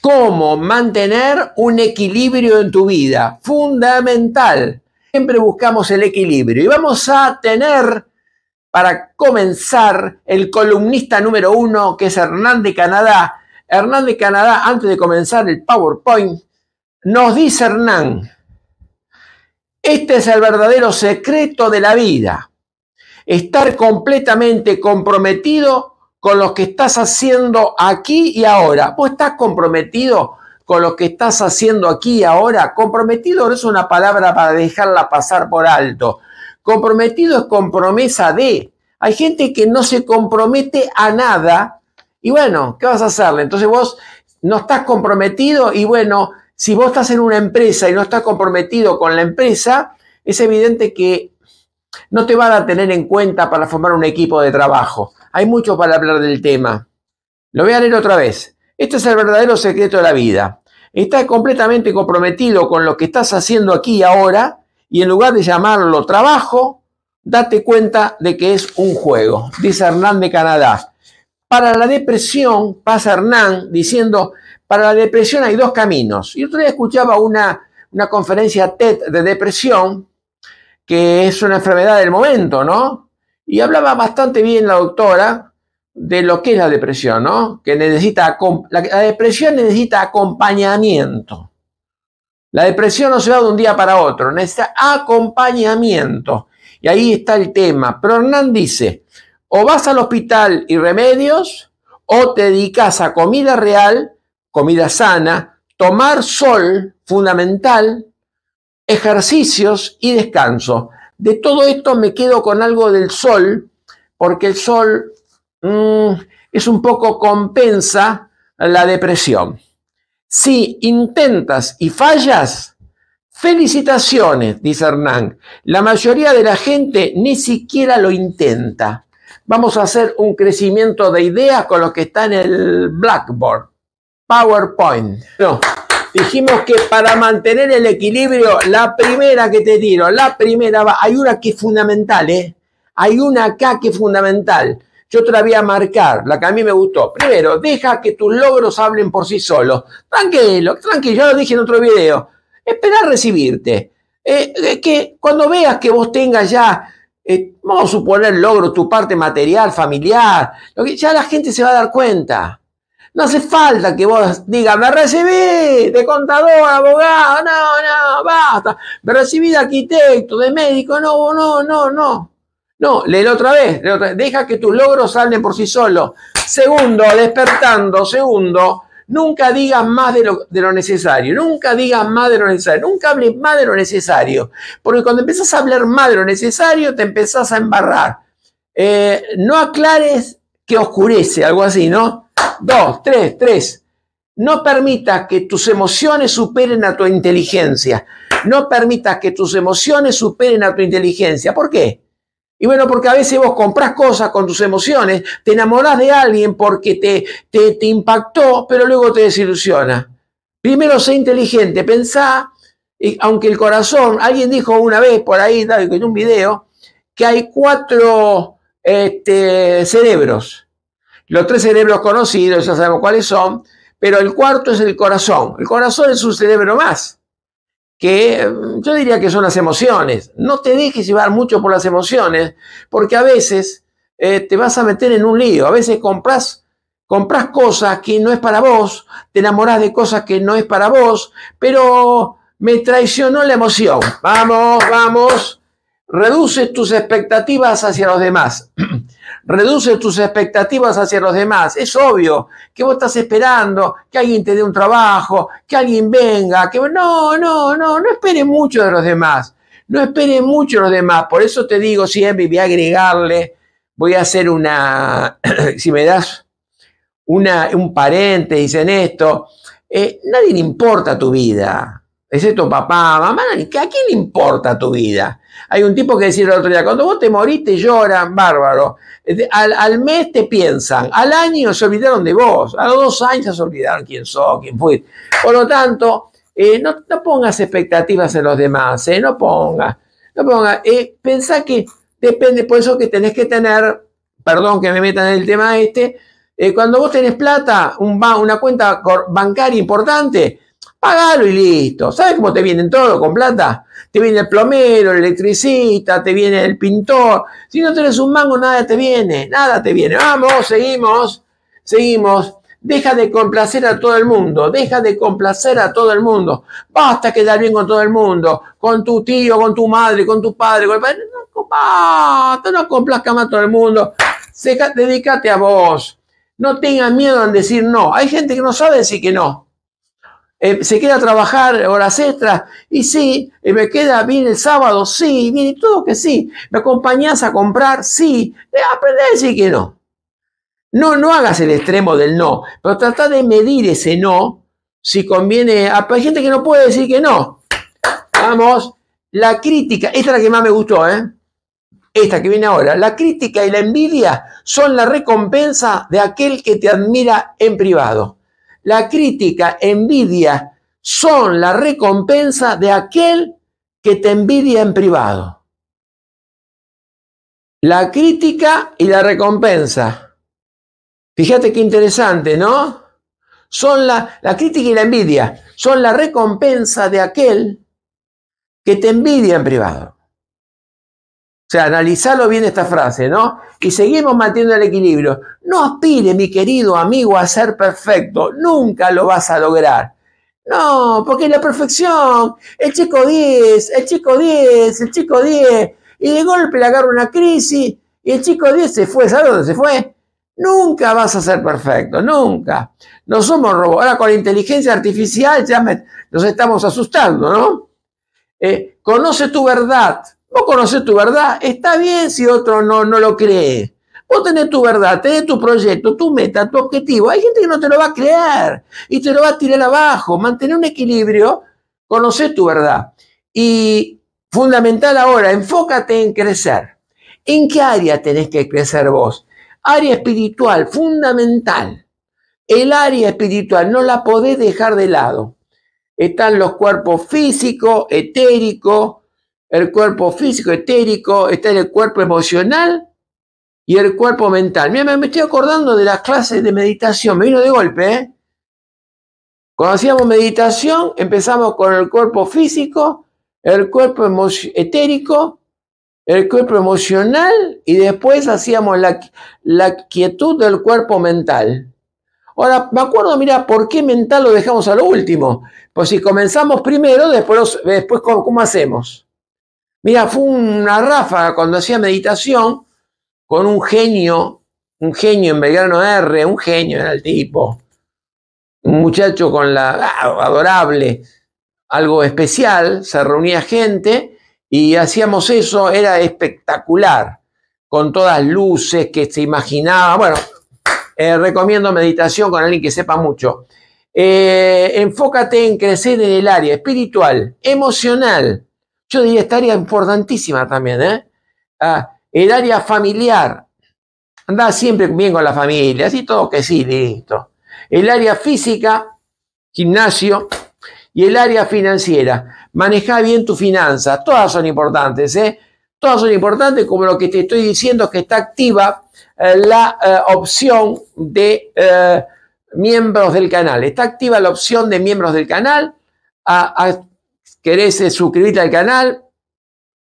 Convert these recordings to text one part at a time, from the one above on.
Cómo mantener un equilibrio en tu vida, fundamental. Siempre buscamos el equilibrio y vamos a tener para comenzar el columnista número uno que es Hernán de Canadá. Hernán de Canadá, antes de comenzar el PowerPoint, nos dice Hernán, este es el verdadero secreto de la vida, estar completamente comprometido con lo que estás haciendo aquí y ahora. ¿Vos estás comprometido con lo que estás haciendo aquí y ahora? Comprometido no es una palabra para dejarla pasar por alto. Comprometido es compromesa de. Hay gente que no se compromete a nada y bueno, ¿qué vas a hacerle? Entonces vos no estás comprometido y bueno, si vos estás en una empresa y no estás comprometido con la empresa, es evidente que no te van a tener en cuenta para formar un equipo de trabajo. Hay mucho para hablar del tema. Lo voy a leer otra vez. Este es el verdadero secreto de la vida. Estás completamente comprometido con lo que estás haciendo aquí y ahora y en lugar de llamarlo trabajo, date cuenta de que es un juego, dice Hernán de Canadá. Para la depresión, pasa Hernán diciendo, para la depresión hay dos caminos. Y otro día escuchaba una, una conferencia TED de depresión, que es una enfermedad del momento, ¿no? Y hablaba bastante bien la doctora de lo que es la depresión, ¿no? Que necesita, la, depresión necesita acompañamiento. La depresión no se va de un día para otro, necesita acompañamiento. Y ahí está el tema. Pero Hernán dice, o vas al hospital y remedios, o te dedicas a comida real, comida sana, tomar sol, fundamental, ejercicios y descanso. De todo esto me quedo con algo del sol, porque el sol mm, es un poco compensa la depresión. Si intentas y fallas, felicitaciones, dice Hernán. La mayoría de la gente ni siquiera lo intenta. Vamos a hacer un crecimiento de ideas con lo que está en el Blackboard, PowerPoint. No dijimos que para mantener el equilibrio, la primera que te tiro, la primera hay una que es fundamental, ¿eh? Hay una acá que es fundamental. Yo te la voy a marcar, la que a mí me gustó. Primero, deja que tus logros hablen por sí solos. Tranquilo, tranquilo, ya lo dije en otro video. esperar recibirte. Eh, es que cuando veas que vos tengas ya eh, vamos a suponer logro tu parte material, familiar, ya la gente se va a dar cuenta. No hace falta que vos digas, me recibí de contador, abogado, no, no, basta. Me recibí de arquitecto, de médico, no, no, no, no. No, leer otra vez, otra vez. deja que tus logros salen por sí solos. Segundo, despertando, segundo, nunca digas más de lo, necesario, nunca digas más de lo necesario, nunca hables más de lo necesario, porque cuando empezás a hablar más de lo necesario te empezás a embarrar. Eh, no aclares que oscurece, algo así, ¿no? Dos, tres, tres. No permitas que tus emociones superen a tu inteligencia. No permitas que tus emociones superen a tu inteligencia. ¿Por qué? Y bueno, porque a veces vos compras cosas con tus emociones, te enamorás de alguien porque te, te, te impactó, pero luego te desilusiona. Primero, sé inteligente, pensá, aunque el corazón, alguien dijo una vez por ahí, en un video, que hay cuatro este, cerebros. Los tres cerebros conocidos, ya sabemos cuáles son, pero el cuarto es el corazón. El corazón es un cerebro más, que mm, yo diría que son las emociones. No te dejes llevar mucho por las emociones, porque a veces eh, te vas a meter en un lío, a veces compras compras cosas que no es para vos, te enamorás de cosas que no es para vos, pero me traicionó la emoción. Vamos, vamos. Reduce tus expectativas hacia los demás. Reduce tus expectativas hacia los demás. Es obvio que vos estás esperando que alguien te dé un trabajo, que alguien venga, que no, no, no, no espere mucho de los demás. No espere mucho de los demás. Por eso te digo siempre, voy a agregarle, voy a hacer una, si me das una, un paréntesis en esto, eh, nadie le importa tu vida es esto, papá, mamá, ¿a quién le importa tu vida? Hay un tipo que decía el otro día, cuando vos te moriste lloran, bárbaro, este, al, mes te piensan, al año se olvidaron de vos, a los dos años se olvidaron quién sos, quién fuiste. Por lo tanto, eh, no, pongas expectativas en los demás, eh, no pongas, no pongas, eh, pensá que depende, por eso que tenés que tener, perdón que me metan en el tema este, cuando vos tenés plata, una cuenta bancaria importante, pagalo y listo. ¿Sabes cómo te vienen todo con plata? Te viene el plomero, el electricista, te viene el pintor. Si no tienes un mango, nada te viene, nada te viene. Vamos, seguimos, seguimos. Deja de complacer a todo el mundo, deja de complacer a todo el mundo. Basta quedar bien con todo el mundo, con tu tío, con tu madre, con tu padre, con el padre. No, basta, no complazca más a todo el mundo. Dedícate a vos. No tengas miedo en decir no. Hay gente que no sabe decir que no. Eh, se queda a trabajar horas extras, y sí, eh, me queda, bien el sábado, sí, y todo que sí, me acompañás a comprar, sí, eh, aprender a decir que no. No, no hagas el extremo del no, pero trata de medir ese no, si conviene, ah, hay gente que no puede decir que no. Vamos, la crítica, esta es la que más me gustó, ¿eh? esta que viene ahora, la crítica y la envidia son la recompensa de aquel que te admira en privado la crítica, envidia, son la recompensa de aquel que te envidia en privado. La crítica y la recompensa. Fíjate qué interesante, ¿no? Son la, la crítica y la envidia, son la recompensa de aquel que te envidia en privado sea, analizalo bien esta frase, ¿no? Y seguimos manteniendo el equilibrio. No aspire, mi querido amigo, a ser perfecto. Nunca lo vas a lograr. No, porque la perfección, el chico 10, el chico 10, el chico 10, y de golpe le agarra una crisis y el chico 10 se fue, ¿sabes dónde se fue? Nunca vas a ser perfecto, nunca. No somos robots. Ahora con la inteligencia artificial ya nos estamos asustando, ¿no? Eh, conoce tu verdad, Vos conocés tu verdad. Está bien si otro no, no lo cree. Vos tenés tu verdad, tenés tu proyecto, tu meta, tu objetivo. Hay gente que no te lo va a creer y te lo va a tirar abajo. Mantener un equilibrio, conocer tu verdad. Y fundamental ahora, enfócate en crecer. ¿En qué área tenés que crecer vos? Área espiritual, fundamental. El área espiritual no la podés dejar de lado. Están los cuerpos físicos, etérico, el cuerpo físico, etérico, está en el cuerpo emocional y el cuerpo mental. Mira, me estoy acordando de las clases de meditación, me vino de golpe. ¿eh? Cuando hacíamos meditación, empezamos con el cuerpo físico, el cuerpo etérico, el cuerpo emocional y después hacíamos la, la quietud del cuerpo mental. Ahora, me acuerdo, mira, ¿por qué mental lo dejamos a lo último? Pues si comenzamos primero, después, después ¿cómo hacemos? Mira, fue una ráfaga cuando hacía meditación con un genio, un genio en Belgrano R, un genio era el tipo, un muchacho con la ah, adorable, algo especial, se reunía gente y hacíamos eso, era espectacular, con todas luces que se imaginaba. Bueno, eh, recomiendo meditación con alguien que sepa mucho. Eh, enfócate en crecer en el área espiritual, emocional, yo diría esta área importantísima también, ¿eh? Ah, el área familiar. Anda siempre bien con la familia, así todo que sí, listo. El área física, gimnasio, y el área financiera. Maneja bien tus finanzas, todas son importantes, ¿eh? Todas son importantes, como lo que te estoy diciendo, que está activa eh, la eh, opción de eh, miembros del canal. Está activa la opción de miembros del canal. A, a, querés eh, suscribirte al canal,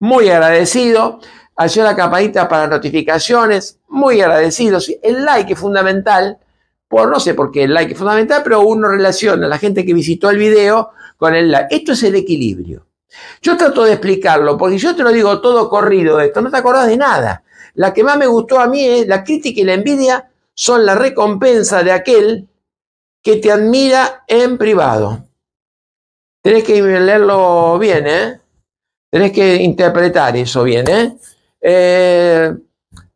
muy agradecido. Acción la campanita para notificaciones, muy agradecido. El like es fundamental, por no sé por qué el like es fundamental, pero uno relaciona a la gente que visitó el video con el like. Esto es el equilibrio. Yo trato de explicarlo, porque yo te lo digo todo corrido esto, no te acordás de nada. La que más me gustó a mí es la crítica y la envidia son la recompensa de aquel que te admira en privado. Tenés que leerlo bien, ¿eh? Tenés que interpretar eso bien, ¿eh? ¿eh?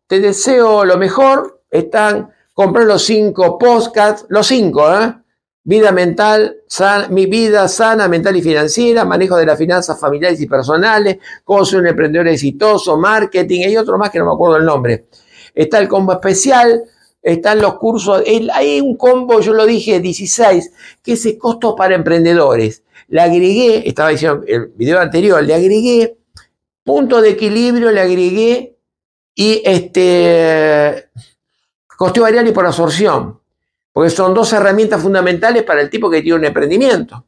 te deseo lo mejor. Están, compré los cinco podcasts, los cinco, ¿eh? Vida mental, mi vida sana, mental y financiera, manejo de las finanzas familiares y personales, cómo ser un emprendedor exitoso, marketing, y otro más que no me acuerdo el nombre. Está el combo especial, están los cursos, hay un combo, yo lo dije, 16, que es el costo para emprendedores le agregué, estaba diciendo el video anterior, le agregué punto de equilibrio, le agregué y este costeo variable por absorción, porque son dos herramientas fundamentales para el tipo que tiene un emprendimiento.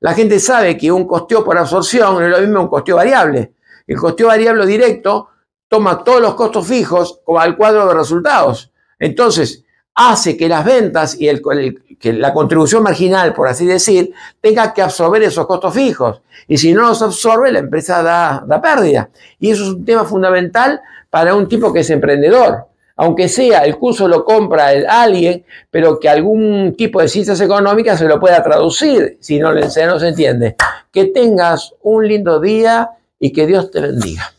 La gente sabe que un costeo por absorción es lo mismo que un costeo variable. El costeo variable directo toma todos los costos fijos al cuadro de resultados. Entonces, hace que las ventas y el, que la contribución marginal, por así decir, tenga que absorber esos costos fijos. Y si no los absorbe, la empresa da, pérdida. Y eso es un tema fundamental para un tipo que es emprendedor. Aunque sea el curso lo compra alguien, pero que algún tipo de ciencias económicas se lo pueda traducir, si no, no se entiende. Que tengas un lindo día y que Dios te bendiga.